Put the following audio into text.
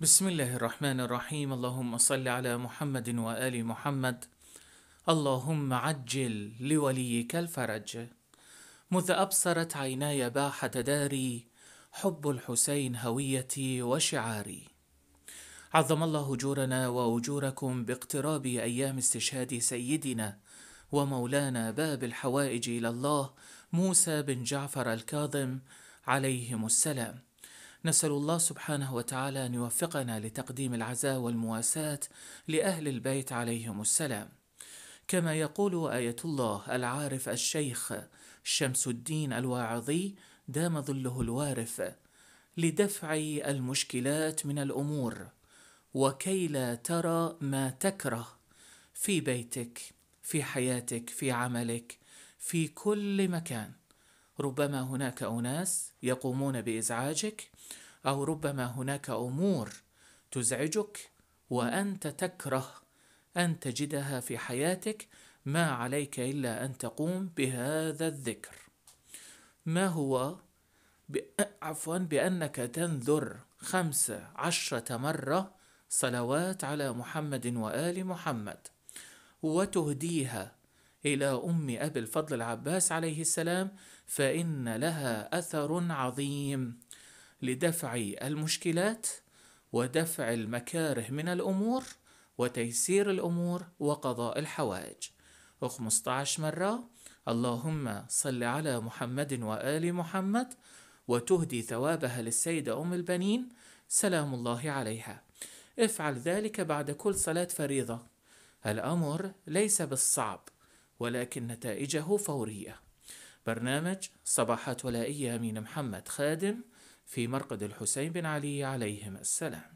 بسم الله الرحمن الرحيم اللهم صل على محمد وآل محمد اللهم عجل لوليك الفرج مذ أبصرت عيناي باحة داري حب الحسين هويتي وشعاري عظم الله أجورنا وأجوركم باقتراب أيام استشهاد سيدنا ومولانا باب الحوائج إلى الله موسى بن جعفر الكاظم عليهم السلام نسأل الله سبحانه وتعالى أن يوفقنا لتقديم العزاء والمواساة لأهل البيت عليهم السلام كما يقول آية الله العارف الشيخ شمس الدين الواعظي دام ظله الوارف لدفع المشكلات من الأمور وكي لا ترى ما تكره في بيتك في حياتك في عملك في كل مكان ربما هناك أناس يقومون بإزعاجك أو ربما هناك أمور تزعجك وأنت تكره أن تجدها في حياتك ما عليك إلا أن تقوم بهذا الذكر ما هو عفوا بأنك تنذر خمسة عشرة مرة صلوات على محمد وآل محمد وتهديها إلى أم أبي الفضل العباس عليه السلام فإن لها أثر عظيم لدفع المشكلات ودفع المكاره من الأمور وتيسير الأمور وقضاء الحوائج وخمسة مرة اللهم صل على محمد وآل محمد وتهدي ثوابها للسيدة أم البنين سلام الله عليها افعل ذلك بعد كل صلاة فريضة الأمر ليس بالصعب ولكن نتائجه فورية برنامج صباحات ولائية أمين محمد خادم في مرقد الحسين بن علي عليهم السلام